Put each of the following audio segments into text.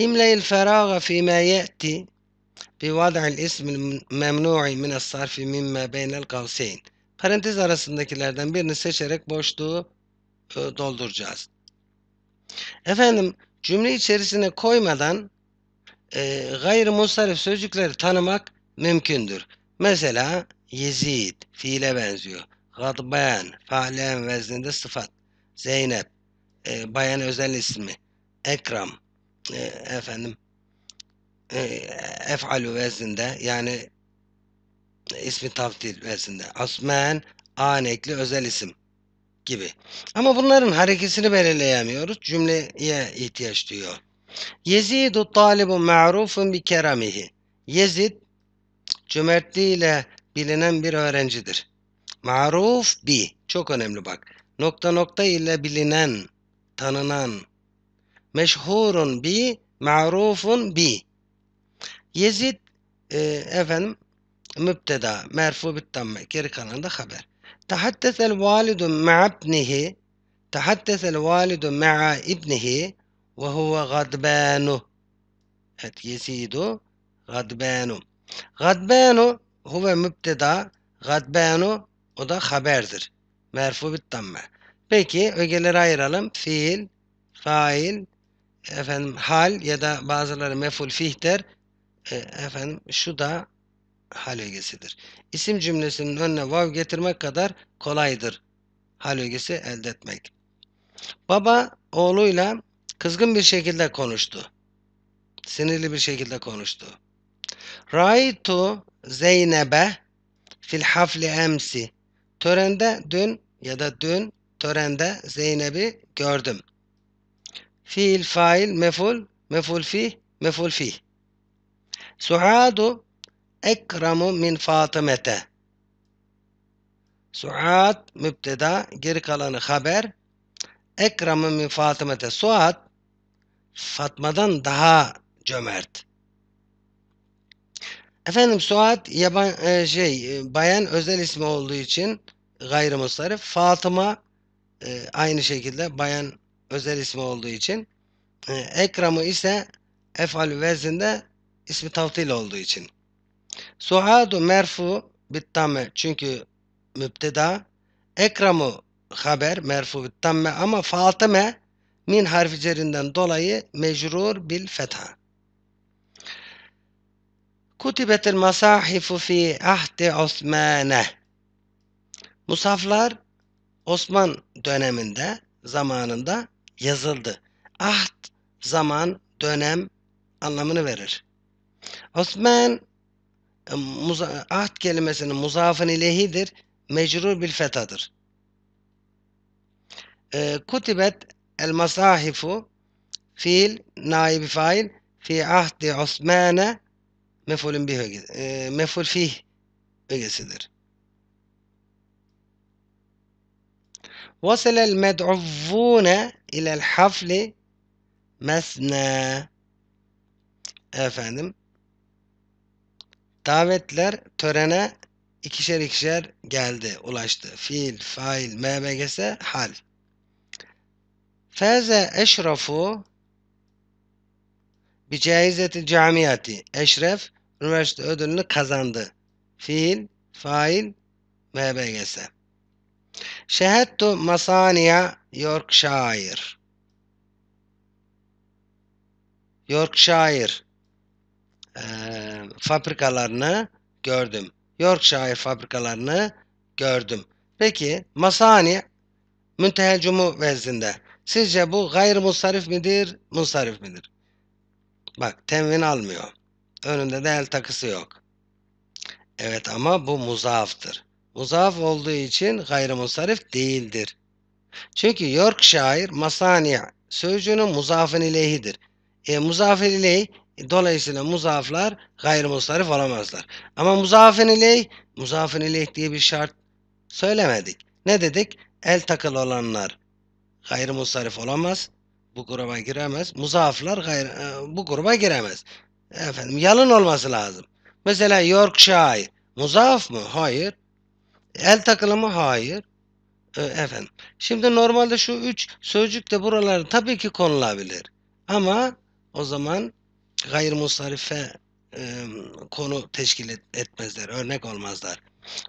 املأ الفراغ فيما يأتي بوضع الاسم الممنوع من الصرف مما بين القوسين. Parantez arasındakilerden birini seçerek boşluğu e, dolduracağız. Efendim cümle içerisine koymadan e, gayrimusarif sözcükleri tanımak mümkündür. Mesela Yezid fiile benziyor. Gadben faalen vezninde sıfat. Zeynep e, bayan özel ismi. Ekrem e, efendim e, ef'alu vezninde yani ismi taftil vezninde asmen anekli özel isim gibi. Ama bunların harekesini belirleyemiyoruz. Cümleye ihtiyaç duyuyor. Yezidu talibu ma'rufun bi keramihi. Yezid cömertliğiyle bilinen bir öğrencidir. Maruf bi. Çok önemli bak. Nokta nokta ile bilinen, tanınan, مشهور بي معروف بي يزيد آه، افن مبتدا مرفوع بالتم كير كان ده خبر تحدث الوالد مع ابنه تحدث الوالد مع ابنه وهو غضبان هات يزيد غضبان غضبان هو مبتدا غضبان وده خبردر مرفوع بالتم بيكي ögeleri ayıralım. Fiil, fail, efendim hal ya da bazıları meful fih der. E, efendim şu da hal ögesidir. İsim cümlesinin önüne vav getirmek kadar kolaydır hal ögesi elde etmek. Baba oğluyla kızgın bir şekilde konuştu. Sinirli bir şekilde konuştu. Raitu Zeynep'e fil hafli emsi. Törende dün ya da dün törende Zeynep'i gördüm fiil fail meful meful fi meful fi. Suadu ekramu min Fatımete. Suat müpteda geri kalanı haber. Ekramu min Fatımete. Suat Fatma'dan daha cömert. Efendim Suat yaban e, şey e, bayan özel ismi olduğu için gayrimusarif. Fatıma e, aynı şekilde bayan özel ismi olduğu için. E, ekram'ı ise efal vezinde ismi tavtil olduğu için. Suadu merfu bittame çünkü müpteda. Ekram'ı haber merfu bittame ama Fatıme min harfi cerinden dolayı mecrur bil fetha. Kutibet el masahifu fi ahdi Osmane. Musaflar Osman döneminde, zamanında yazıldı. Ahd zaman, dönem anlamını verir. Osman e, ahd kelimesinin muzafın ilehidir. Mecrur bil fetadır. E, kutibet el masahifu fiil naibi fail fi ahdi Osmane mefulün bir e, meful fih ögesidir. Vasel el med'uvvune ilel hafli mesne. Efendim. Davetler törene ikişer ikişer geldi, ulaştı. Fiil, fail, mbgs, hal. Feze eşrafu bir caizeti camiyati. Eşref üniversite ödülünü kazandı. Fiil, fail, mbgs. Şehadtu Masania Yorkshire. Yorkshire e, fabrikalarını gördüm. Yorkshire fabrikalarını gördüm. Peki Masani müntehel vezinde. Sizce bu gayr musarif midir, musarif midir? Bak tenvin almıyor. Önünde de el takısı yok. Evet ama bu muzaftır. Muzaaf olduğu için gayrimusarif değildir. Çünkü Yorkshire masani sözcüğünün muzafın ileyhidir. E, muzafın ileyh dolayısıyla muzaflar gayrimusarif olamazlar. Ama muzafın ileyh muzafın ileyh diye bir şart söylemedik. Ne dedik? El takıl olanlar gayrimusarif olamaz. Bu gruba giremez. Muzaflar gayr e, bu gruba giremez. Efendim yalın olması lazım. Mesela Yorkshire muzaf mı? Hayır. El takılımı hayır. E, efendim. Şimdi normalde şu üç sözcük de buralara tabii ki konulabilir. Ama o zaman gayrimusarife e, konu teşkil et, etmezler. Örnek olmazlar.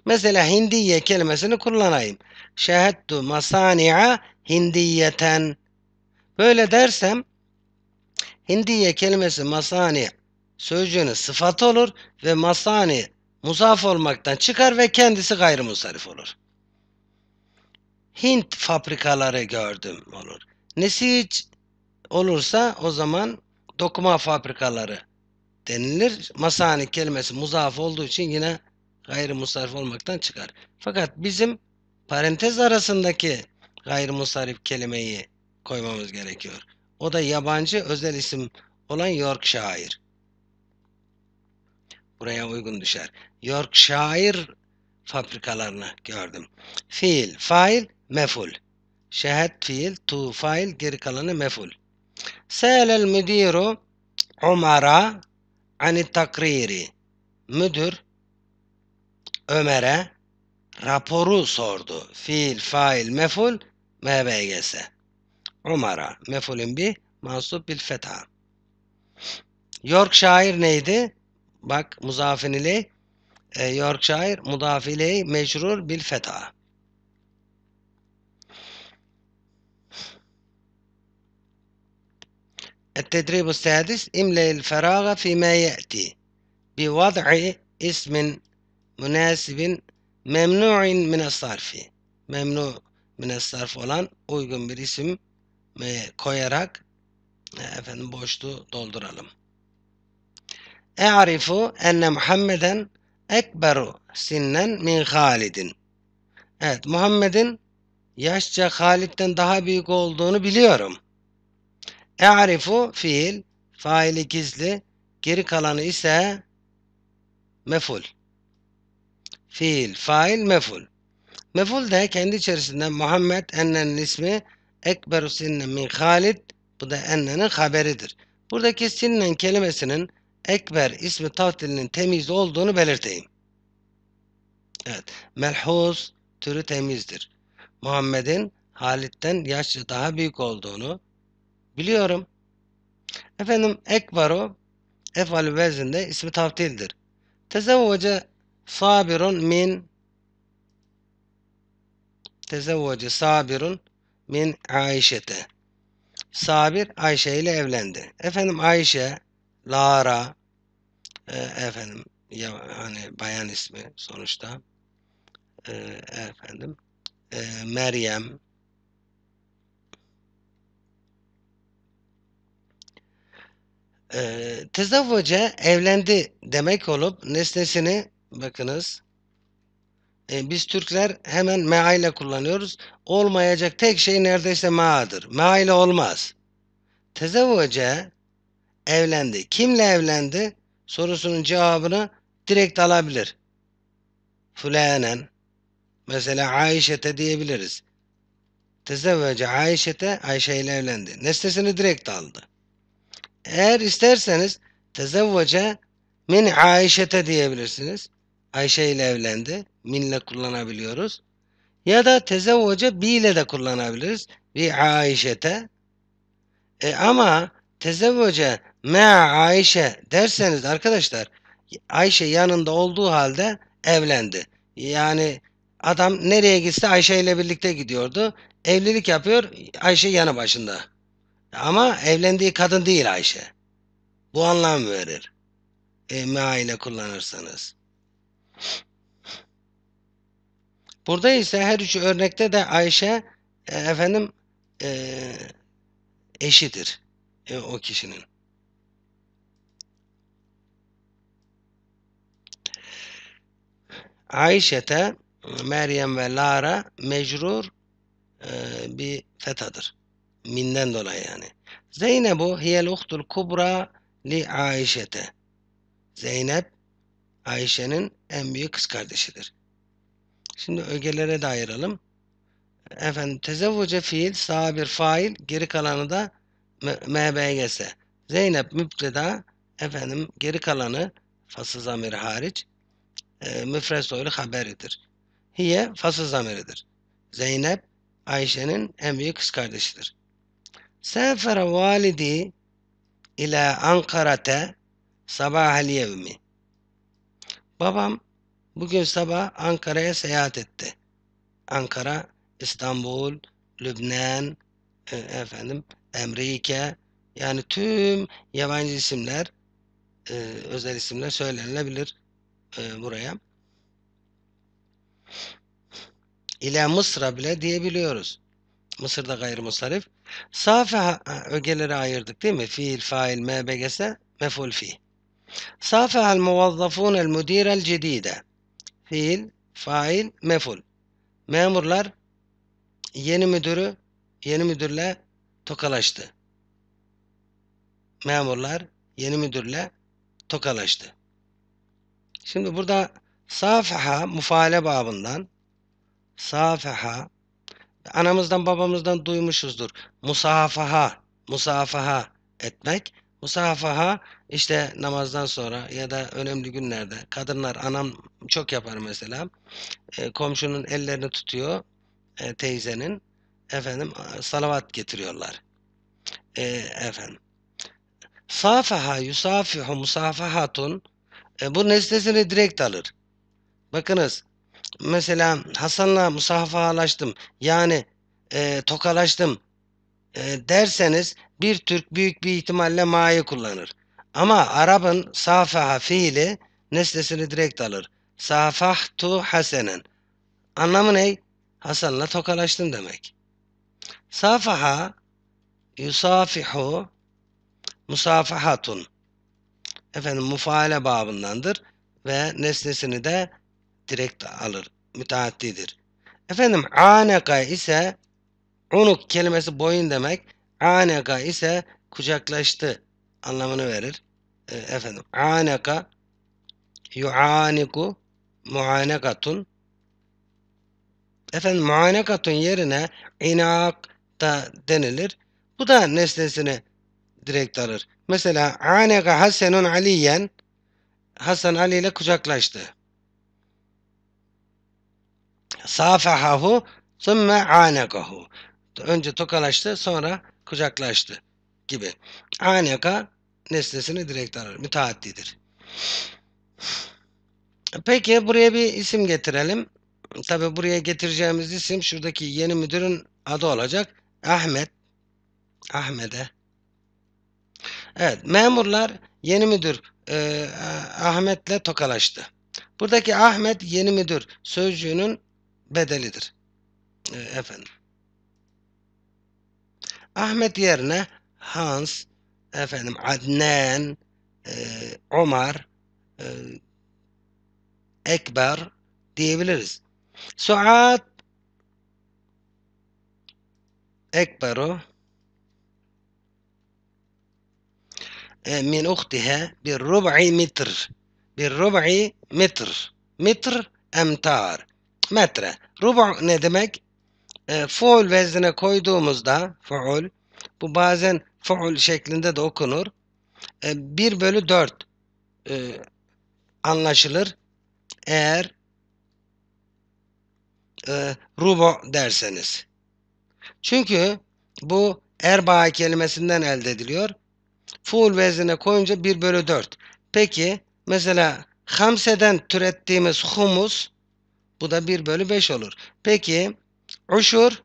Mesela hindiye kelimesini kullanayım. Şehedtu masani'a hindiyeten. Böyle dersem hindiye kelimesi masani sözcüğünün sıfatı olur ve masani muzaf olmaktan çıkar ve kendisi gayrimusarif olur. Hint fabrikaları gördüm olur. Nesiç olursa o zaman dokuma fabrikaları denilir. Masani kelimesi muzaf olduğu için yine gayrimusarif olmaktan çıkar. Fakat bizim parantez arasındaki gayrimusarif kelimeyi koymamız gerekiyor. O da yabancı özel isim olan Yorkshire. Buraya uygun düşer. Yorkshire fabrikalarını gördüm. Fiil, fail, meful. Şehet fiil, tu fail, geri kalanı meful. Se'lel müdiru Umar'a ani takriri. Müdür Ömer'e raporu sordu. Fiil, fail, meful, mbgs. Umar'a, mefulün bi, mansup bil fetha. Yorkshire neydi? Bak muzafin ile e, Yorkshire mudafiley mecrur bil feta. التدريب السادس املأ الفراغ فيما يأتي بوضع اسم münasibin memnu'in min sarfi memnu min sarf olan uygun bir isim koyarak e, efendim boşluğu dolduralım. E'rifu enne Muhammeden ekberu sinnen min Halid'in. Evet Muhammed'in yaşça Halid'den daha büyük olduğunu biliyorum. E'rifu fiil, faili gizli, geri kalanı ise meful. Fiil, fail, meful. Meful de kendi içerisinde Muhammed Enne'nin ismi Ekberu sinnen min Halid. Bu da Enne'nin haberidir. Buradaki sinnen kelimesinin Ekber ismi taftilinin temiz olduğunu belirteyim. Evet. melhuz türü temizdir. Muhammed'in Halit'ten yaşlı daha büyük olduğunu biliyorum. Efendim Ekbaru efal vezinde ismi taftildir. Tezevvece sabirun min tezevvece sabirun min Ayşe'te. Sabir Ayşe ile evlendi. Efendim Ayşe Lara e, efendim ya hani bayan ismi sonuçta e, efendim e, Meryem e, tezavvüce evlendi demek olup nesnesini bakınız e, biz Türkler hemen mea ile kullanıyoruz. Olmayacak tek şey neredeyse maadır. Mea ile olmaz. Tezevvece evlendi. Kimle evlendi? Sorusunun cevabını direkt alabilir. Fulanen. Mesela Ayşe'te diyebiliriz. Tezevvece Ayşe'te Ayşe ile evlendi. Nesnesini direkt aldı. Eğer isterseniz tezevvece min Ayşe'te diyebilirsiniz. Ayşe ile evlendi. Minle kullanabiliyoruz. Ya da tezevvece bi ile de kullanabiliriz. Bi Ayşe'te. E ama tezevvece Me Ayşe derseniz arkadaşlar Ayşe yanında olduğu halde evlendi. Yani adam nereye gitse Ayşe ile birlikte gidiyordu. Evlilik yapıyor Ayşe yanı başında. Ama evlendiği kadın değil Ayşe. Bu anlam verir. E, mea ile kullanırsanız. Burada ise her üç örnekte de Ayşe e, efendim e, eşidir e, o kişinin. Ayşe'te Meryem ve Lara mecrur e, bir fetadır. Minden dolayı yani. Zeynebu hiyel uhtul kubra li Ayşe'te. Zeynep Ayşe'nin en büyük kız kardeşidir. Şimdi ögelere de ayıralım. Efendim tezevvuce fiil sağ bir fail geri kalanı da MBGS. Zeynep müpteda efendim geri kalanı fasıl zamiri hariç e, müfres soylu haberidir. Hiye fasıl zamiridir. Zeynep Ayşe'nin en büyük kız kardeşidir. Sefer validi ile Ankara'te sabah yevmi. Babam bugün sabah Ankara'ya seyahat etti. Ankara, İstanbul, Lübnan, e, efendim, Amerika yani tüm yabancı isimler e, özel isimler söylenilebilir e, buraya. İle Mısır'a bile diyebiliyoruz. Mısır'da gayrimusarif. Safe ögelere ayırdık değil mi? Fiil, fail, mbgs, meful fi. Safeha'l muvazzafun el müdirel cedide. Fiil, fail, meful. Memurlar yeni müdürü, yeni müdürle tokalaştı. Memurlar yeni müdürle tokalaştı. Şimdi burada safaha mufale babından safaha anamızdan babamızdan duymuşuzdur. Musafaha, musafaha etmek. Musafaha işte namazdan sonra ya da önemli günlerde kadınlar anam çok yapar mesela. E, komşunun ellerini tutuyor e, teyzenin efendim salavat getiriyorlar. E, efendim. Safaha yusafihu musafahatun e, bu nesnesini direkt alır. Bakınız mesela Hasan'la musafahalaştım yani e, tokalaştım e, derseniz bir Türk büyük bir ihtimalle ma'yı kullanır. Ama Arap'ın safaha fiili nesnesini direkt alır. Safahtu hasenen. Anlamı ne? Hasan'la tokalaştım demek. Safaha yusafihu musafahatun efendim mufaale babındandır ve nesnesini de direkt alır. Müteaddidir. Efendim aneka ise unuk kelimesi boyun demek. Aneka ise kucaklaştı anlamını verir. E, efendim aneka yuaniku muanekatun efendim muanekatun yerine inak da denilir. Bu da nesnesini direkt alır. Mesela aneka Hasanun Aliyen Hasan Ali ile kucaklaştı. Safahahu sümme anekahu. Önce tokalaştı sonra kucaklaştı gibi. Aneka nesnesini direkt alır. Müteaddidir. Peki buraya bir isim getirelim. Tabi buraya getireceğimiz isim şuradaki yeni müdürün adı olacak. Ahmet. Ahmet'e Evet, memurlar yeni müdür e, Ahmet'le tokalaştı. Buradaki Ahmet yeni müdür sözcüğünün bedelidir. E, efendim. Ahmet yerine Hans, efendim Adnan, e, Omar, e, Ekber diyebiliriz. Suat Ekber'u Eh, min uhtiha bir rub'i mitr. Bir rub'i mitr. Mitr emtar. Metre. Rub'u ne demek? E, fuul veznine koyduğumuzda fuul bu bazen fuul şeklinde de okunur. E, eh, 1 bölü 4 e, anlaşılır. Eğer e, rubo derseniz. Çünkü bu erbaa kelimesinden elde ediliyor. Full vezine koyunca 1 bölü 4. Peki mesela hamseden türettiğimiz humus bu da 1 bölü 5 olur. Peki uşur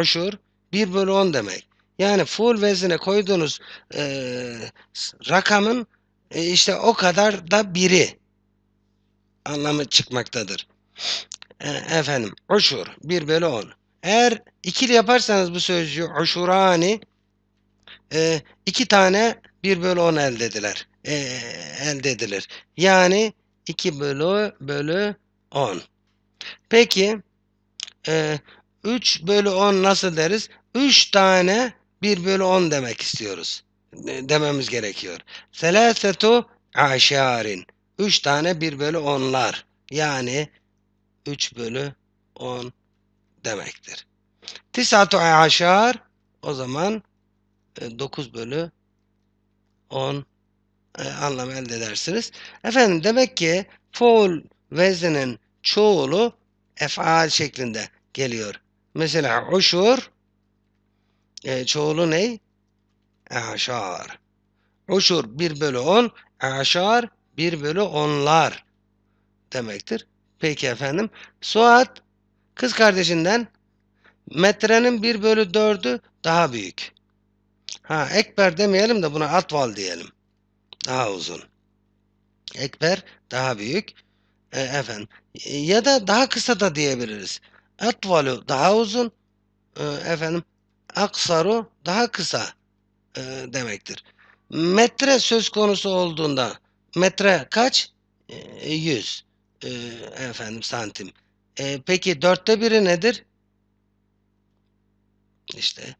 uşur 1 bölü 10 demek. Yani full vezine koyduğunuz e, rakamın e, işte o kadar da biri anlamı çıkmaktadır. E, efendim uşur 1 bölü 10. Eğer ikili yaparsanız bu sözcüğü uşurani e, iki tane 1 bölü 10 elde edilir. E, ee, elde edilir. Yani 2 bölü bölü 10. Peki e, 3 bölü 10 nasıl deriz? 3 tane 1 bölü 10 demek istiyoruz. dememiz gerekiyor. Selasetu aşarin. 3 tane 1 bölü 10'lar. Yani 3 bölü 10 demektir. Tisatu aşar o zaman 9 e, bölü 10 e, anlam elde edersiniz. Efendim demek ki full vezninin çoğulu efal şeklinde geliyor. Mesela uşur e, çoğulu ne? Aşar. Uşur 1 bölü 10, aşar 1 bölü 10'lar demektir. Peki efendim. Suat kız kardeşinden metrenin 1 bölü 4'ü daha büyük. Ha Ekber demeyelim de buna Atval diyelim. Daha uzun. Ekber daha büyük. E, efendim ya da daha kısa da diyebiliriz. Atvalu daha uzun. E, efendim aksaru daha kısa e, demektir. Metre söz konusu olduğunda metre kaç? E, 100 e, efendim santim. E, peki dörtte biri nedir? İşte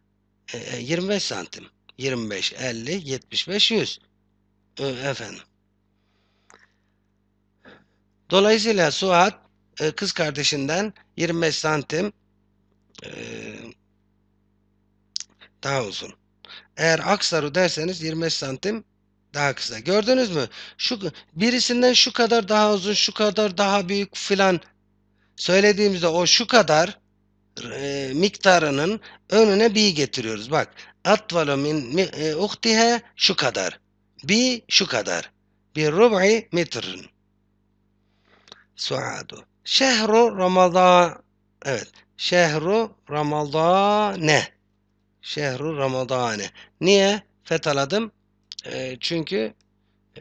e, 25 e, santim. 25, 50, 75, 100. E, efendim. Dolayısıyla Suat e, kız kardeşinden 25 santim e, daha uzun. Eğer Aksaru derseniz 25 santim daha kısa. Gördünüz mü? Şu birisinden şu kadar daha uzun, şu kadar daha büyük filan söylediğimizde o şu kadar e, miktarının önüne bi getiriyoruz. Bak atvalu min e, uhtiha şu kadar. Bi şu kadar. Bir rub'i metrin. Suadu. Şehru Ramazan. Evet. Şehru Ramazane. Şehru Ramazane. Niye? fetaladım? E, çünkü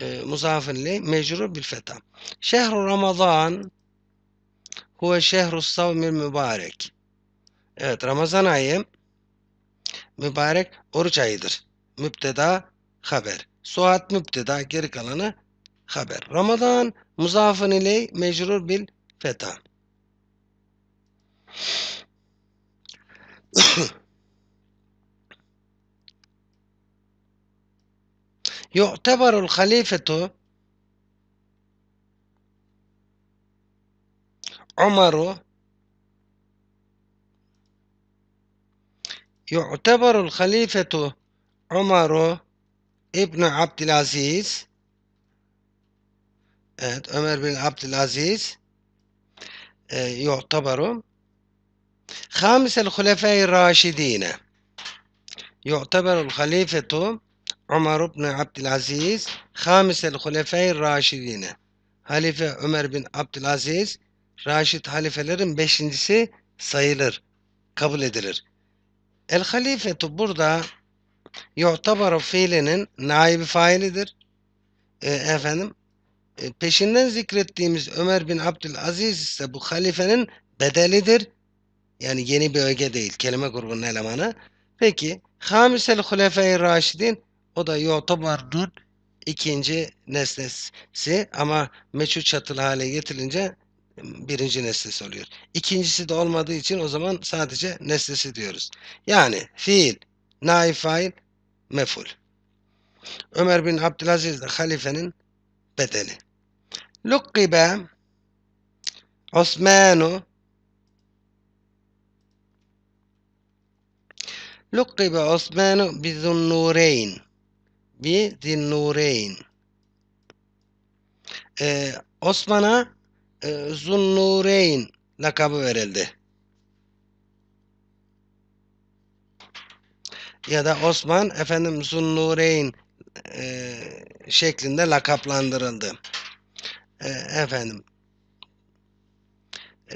e, muzafirli mecru bil fetha. Şehru Ramazan huve şehru savmil mübarek. Evet Ramazan ayı mübarek oruç ayıdır. Müpteda haber. Suat müpteda geri kalanı haber. Ramazan muzafın iley mecrur bil feta. يعتبر الخليفة عمر يعتبر الخليفة عمر ابن Abdülaziz Evet Ömer bin Abdülaziz e, يعتبر خامس الخلفاء الراشدين يعتبر الخليفة عمر بن عبد العزيز خامس الخلفاء الراشدين Halife Ömer bin Abdülaziz Raşid halifelerin beşincisi sayılır, kabul edilir. El halifetu burada yu'tabaru fiilinin naibi failidir. E, efendim e, peşinden zikrettiğimiz Ömer bin Abdülaziz ise bu halifenin bedelidir. Yani yeni bir öge değil. Kelime grubunun elemanı. Peki Hamisel Hulefeyi Raşidin o da yu'tabarun ikinci nesnesi ama meçhul çatılı hale getirilince birinci nesnesi oluyor. İkincisi de olmadığı için o zaman sadece nesnesi diyoruz. Yani fiil, naif fail, meful. Ömer bin Abdülaziz de halifenin bedeni. Lukkibe Osmanu Lukkibe Osmanu bizunnureyn bizunnureyn ee, Osman'a e, Zunnureyn lakabı verildi. Ya da Osman efendim Zunnureyn e, şeklinde lakaplandırıldı. E, efendim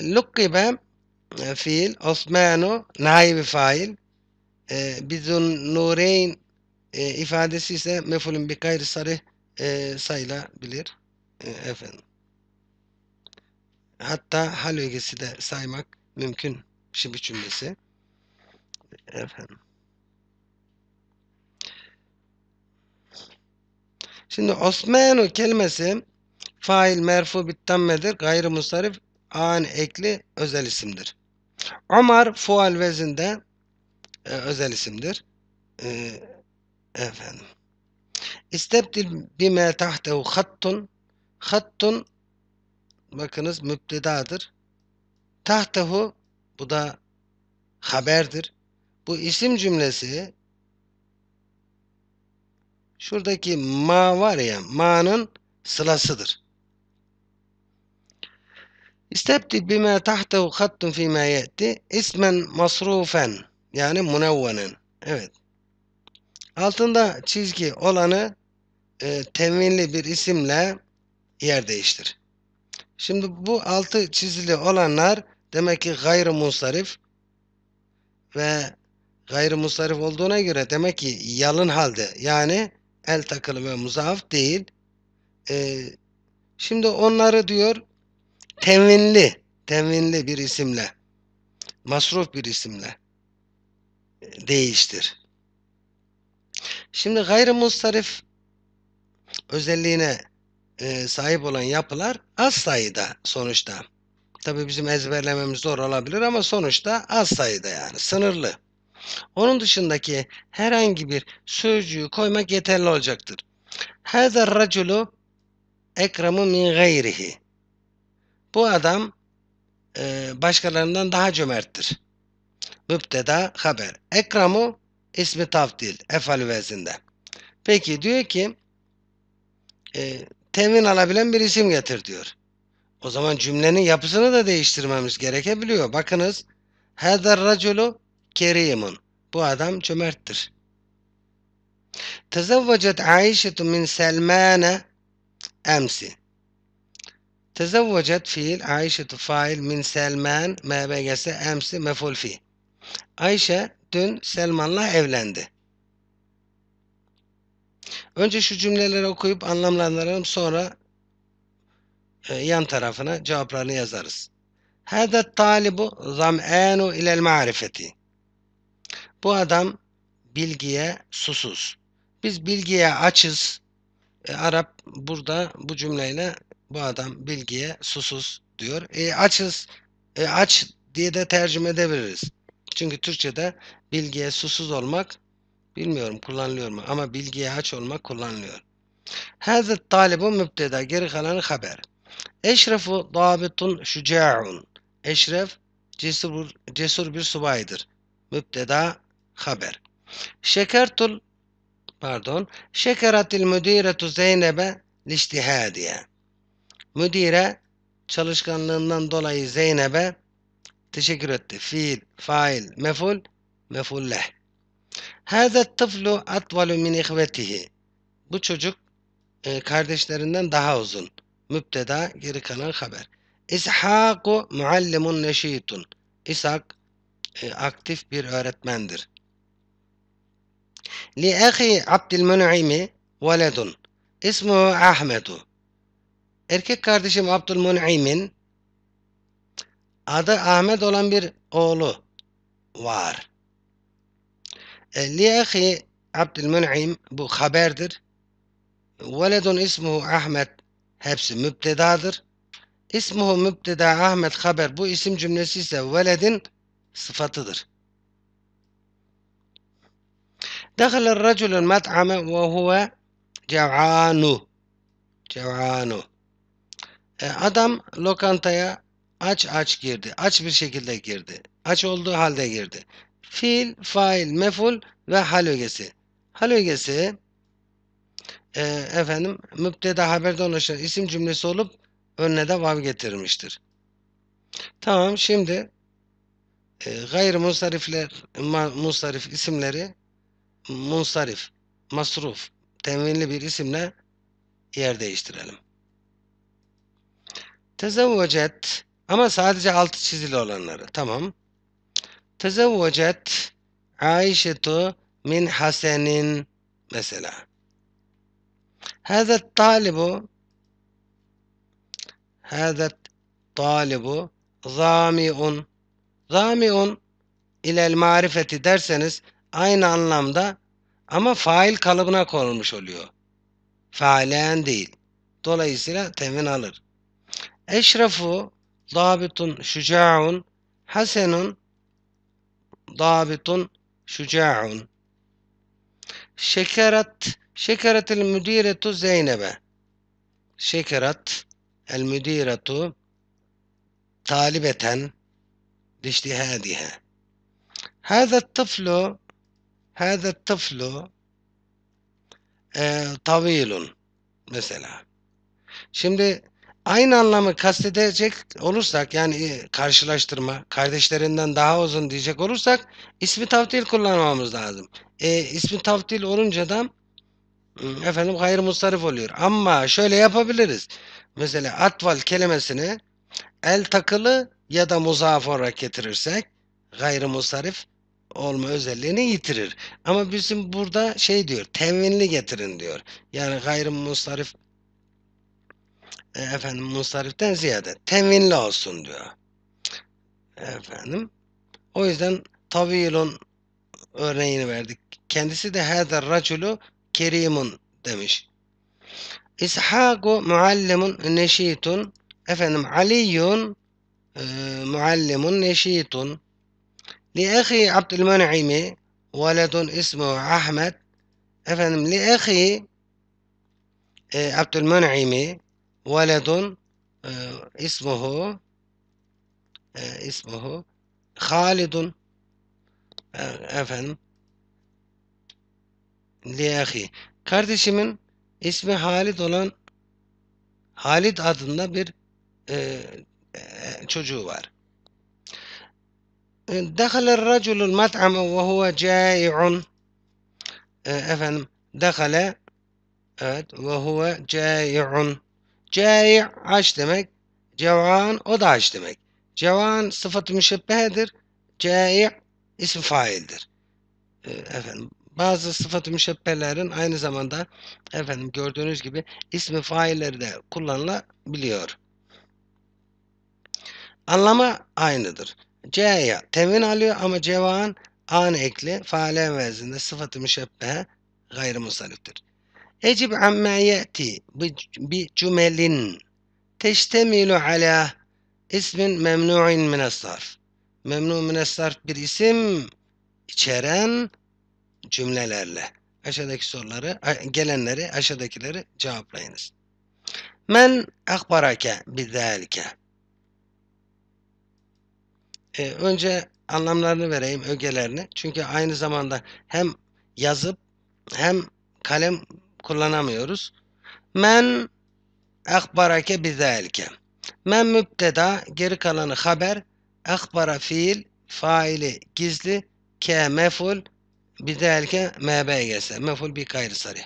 Lukkibe e, fiil Osmanu naibi fail e, Bizun Nureyn e, ifadesi ise mefulün bir gayri sarih e, sayılabilir. E, efendim hatta hal ögesi de saymak mümkün şimdi cümlesi. Efendim. Şimdi Osmanu kelimesi fail merfu bittammedir. Gayrı musarif an ekli özel isimdir. Omar fual vezinde e, özel isimdir. E, efendim. İstebdil bime tahtehu hattun hattun bakınız müptedadır. Tahtahu bu da haberdir. Bu isim cümlesi şuradaki ma var ya ma'nın sılasıdır. İstebdil bime tahtahu kattun fime yetti ismen masrufen yani munevvenen. Evet. Altında çizgi olanı e, teminli bir isimle yer değiştir. Şimdi bu altı çizili olanlar demek ki gayrı munsarif ve gayrı musarif olduğuna göre demek ki yalın halde yani el takılı ve muzaaf değil. Ee, şimdi onları diyor tenvinli, tenvinli bir isimle, masruf bir isimle değiştir. Şimdi gayrı musarif özelliğine e, sahip olan yapılar az sayıda sonuçta. Tabi bizim ezberlememiz zor olabilir ama sonuçta az sayıda yani sınırlı. Onun dışındaki herhangi bir sözcüğü koymak yeterli olacaktır. Hâzâ raculu ekramu min gayrihi. Bu adam e, başkalarından daha cömerttir. Mübteda haber. Ekramu ismi tafdil. Efal vezinde. Peki diyor ki e, temin alabilen bir isim getir diyor. O zaman cümlenin yapısını da değiştirmemiz gerekebiliyor. Bakınız. Hâder raculu kerimun. Bu adam cömerttir. Tezevvecet Aişetu min Selmane emsi. Tezevvecet fiil Aişetu fail min Selman mbgs emsi meful Ayşe dün Selman'la evlendi. Önce şu cümleleri okuyup anlamlandıralım sonra e, yan tarafına cevaplarını yazarız. Hâdâ talibu zam'ânu ilel ma'rifeti. Bu adam bilgiye susuz. Biz bilgiye açız. E, Arap burada bu cümleyle bu adam bilgiye susuz diyor. E, açız, e, aç diye de tercüme edebiliriz. Çünkü Türkçe'de bilgiye susuz olmak Bilmiyorum kullanılıyor mu ama bilgiye haç olmak kullanılıyor. Hazret talibu mübteda geri kalanı haber. Eşrefu davetun şüca'un. Eşref cesur, cesur bir subaydır. Mübteda haber. Şekertul pardon. Şekeratil müdiretu Zeynep'e liştihadiye. Müdire çalışkanlığından dolayı Zeynep'e teşekkür etti. Fiil, fail, meful, mefulleh. Hâzâ tıflu atvalu min ihvetihi. Bu çocuk e, kardeşlerinden daha uzun. Müpteda geri kalan haber. İshaku muallimun neşitun. İshak e, aktif bir öğretmendir. Li ahi Abdülmun'imi veledun. İsmi Ahmedu. Erkek kardeşim Abdülmun'imin adı Ahmet olan bir oğlu var. لي أخي عبد المنعم bu haberdir. Veledun ismuhu Ahmet hepsi müptedadır. İsmuhu müpteda Ahmet haber bu isim cümlesi ise veledin sıfatıdır. دخل الرجل المطعم وهو جوعان جوعان Adam lokantaya aç aç girdi. Aç bir şekilde girdi. Aç olduğu halde girdi fiil, fail, meful ve hal ögesi. Hal ögesi e, efendim müpteda haberde ulaşan isim cümlesi olup önüne de vav getirmiştir. Tamam şimdi e, gayr musarifler ma, musarif isimleri musarif, masruf, teminli bir isimle yer değiştirelim. Tezevvecet ama sadece altı çizili olanları. Tamam. Tezevvecet Aişetu min Hasenin mesela. Hâzâ talibu Hâzâ talibu zamiun, zâmi'un ilel marifeti derseniz aynı anlamda ama fail kalıbına konulmuş oluyor. Failen değil. Dolayısıyla temin alır. Eşrefu, dabitun, şücaun, hasenun ضابط شجاع شكرت شكرت المديرة زينب شكرت المديرة طالبة لاجتهادها هذا الطفل هذا الطفل طويل mesela. Şimdi Aynı anlamı kastedecek olursak yani e, karşılaştırma kardeşlerinden daha uzun diyecek olursak ismi tavtil kullanmamız lazım. E, ismi tavtil olunca da efendim hayır mustarif oluyor. Ama şöyle yapabiliriz. Mesela atval kelimesini el takılı ya da muzaf olarak getirirsek gayrı musarif olma özelliğini yitirir. Ama bizim burada şey diyor, tenvinli getirin diyor. Yani gayrı musarif e, efendim musariften ziyade teminli olsun diyor. Efendim. O yüzden tavilun örneğini verdik. Kendisi de hâder raculu kerimun demiş. İshaku muallimun neşitun. Efendim aliyun e, muallimun neşitun. Li ahi Abdülmen'imi veledun ismu Ahmet. Efendim li ahi e, Abdülmen'imi veledun e, ismuhu e, ismuhu Halidun e, efendim liyahi kardeşimin ismi Halid olan Halid adında bir e, e çocuğu var. دخل الرجل المطعم وهو جائع efendim دخل evet ve huve Cai haç demek. Cevan o da haç demek. Cevan sıfat müşebbehedir. Cai isim faildir. E, efendim bazı sıfat-ı müşebbelerin aynı zamanda efendim gördüğünüz gibi ismi failleri de kullanılabiliyor. Anlama aynıdır. C'ye temin alıyor ama cevan an ekli faale vezinde sıfat-ı müşebbehe gayrimusaliftir. Ecib amma yeti bi cümelin teştemilu ala ismin memnu'in mine's-sarf. Memnu mines bir isim içeren cümlelerle. Aşağıdaki soruları, gelenleri, aşağıdakileri cevaplayınız. Men akbarake bizalike. Ee, önce anlamlarını vereyim, ögelerini. Çünkü aynı zamanda hem yazıp hem kalem kullanamıyoruz. Men akbarake bizelke. Men müpteda geri kalanı haber. Akbara fiil faili gizli. Ke meful bizelke mbgs. Meful bir gayrı sarı.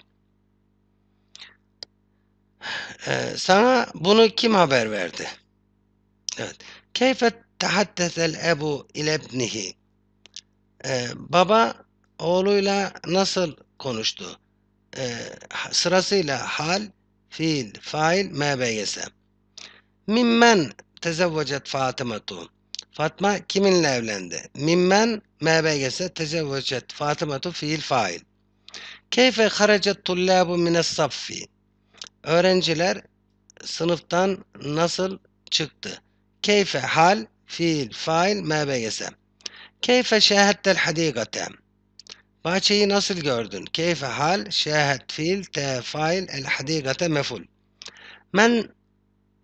Ee, sana bunu kim haber verdi? Evet. Keyfe tahaddesel ebu ilebnihi. Ee, baba oğluyla nasıl konuştu? e, sırasıyla hal, fiil, fail, mb'yesi. Mimmen tezevvecet Fatımetu. Fatma kiminle evlendi? Mimmen mb'yesi tezevvecet Fatımetu fiil, fail. Keyfe haracet tullabu mines saffi. Öğrenciler sınıftan nasıl çıktı? Keyfe hal, fiil, fail, mb'yesi. Keyfe şehadtel hadikate. Bahçeyi nasıl gördün? Keyfe hal, şehet fiil, te fail, el hadikate meful. Men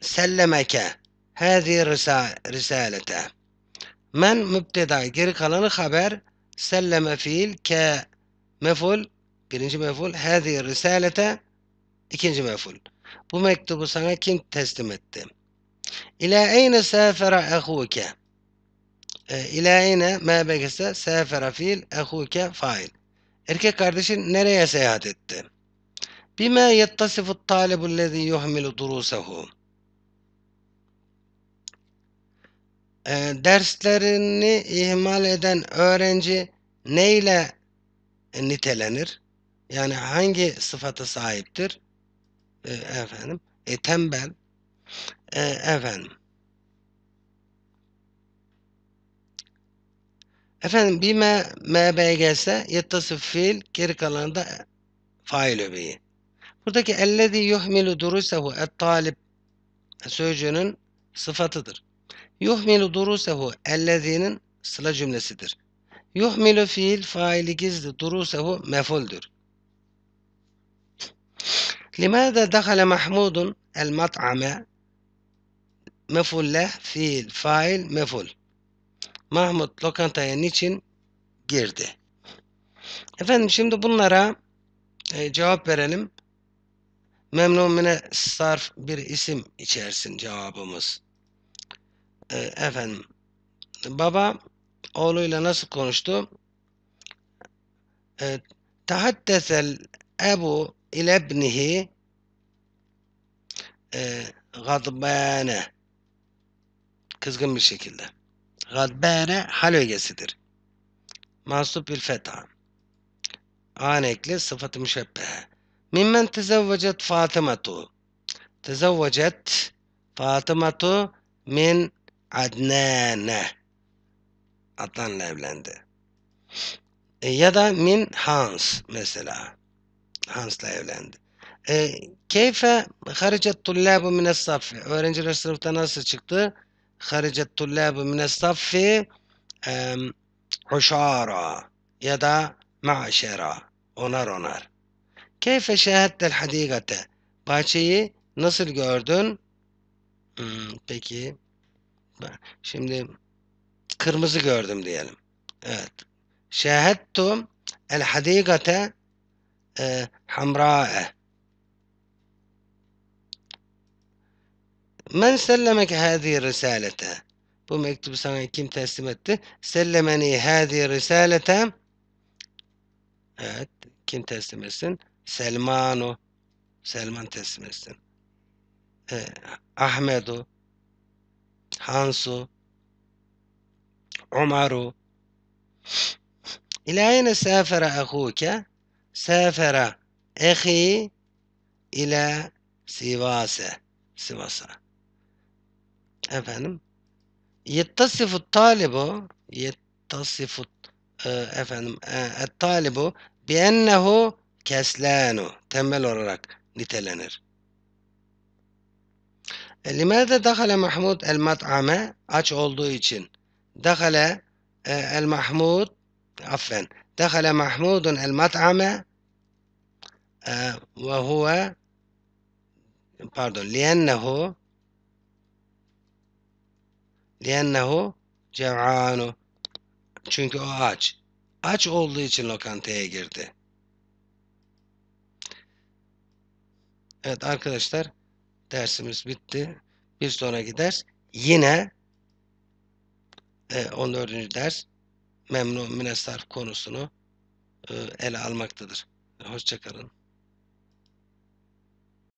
sellemeke hâzi risalete. Men mübteda geri kalanı haber selleme fiil ke meful birinci meful hâzi risalete ikinci meful. Bu mektubu sana kim teslim etti? İlâ eyne sefere ehuke? E, İlâine mâbekese sefera fiil ehuke fail. Erkek kardeşin nereye seyahat etti? Bime yettasifut talibul lezî yuhmilu durusehu. E, derslerini ihmal eden öğrenci neyle nitelenir? Yani hangi sıfata sahiptir? E, efendim, e, tembel. E, efendim. Efendim bime mb gelse yettasıf fiil geri kalanı da fail öbeği. Buradaki ellezî yuhmilu durusehu et talip sözcüğünün sıfatıdır. Yuhmilu durusehu ellezînin sıla cümlesidir. Yuhmilu fiil faili gizli durusehu mefuldür. Limada دخل mahmudun el mat'ame mefulleh fiil fail مفعول Mahmut lokantaya niçin girdi? Efendim şimdi bunlara e, cevap verelim. Memnun mine sarf bir isim içersin cevabımız. E, efendim baba oğluyla nasıl konuştu? E, Tahaddesel ebu ilebnihi e, gadbane kızgın bir şekilde. Gadbene hal ögesidir. Mansup bil fetha. Anekli sıfatı müşebbehe. Mimmen tezevvecet Fatımatu. Tezevvecet Fatımatu min Adnane. Adnan'la evlendi. E, ya da min Hans mesela. Hans'la evlendi. E, keyfe haricet tullabu mine safi. Öğrenciler sınıfta nasıl çıktı? خرج الطلاب من الصف عشارة ya da maşera onar onar. Keyfe şehadtel hadikate bahçeyi nasıl gördün? Hmm, peki şimdi kırmızı gördüm diyelim. Evet. Şehadtum el hadigate, e, hamrae من سلمك هذه الرسالة بما يكتب سواء كيم تسمت سلمني هذه الرسالة هات كيم تسمسن سلمانو سلمان تسمسن اه، أحمدو هانسو عمرو إلى أين سافر أخوك؟ سافر أخي إلى سيواسة سيواسة Efendim. Yettasifut talibu yettasifut e, efendim e, et talibu biennehu keslanu temel olarak nitelenir. E, Limerde dahale Mahmud el mat'ame aç olduğu için. Dahale el Mahmud affen. Dahale Mahmudun el mat'ame e, ve huve pardon liennehu Liyennehu cev'anu. Çünkü o aç. Aç olduğu için lokantaya girdi. Evet arkadaşlar dersimiz bitti. Bir sonraki ders yine 14. E, ders memnun münestar konusunu e, ele almaktadır. Hoşçakalın.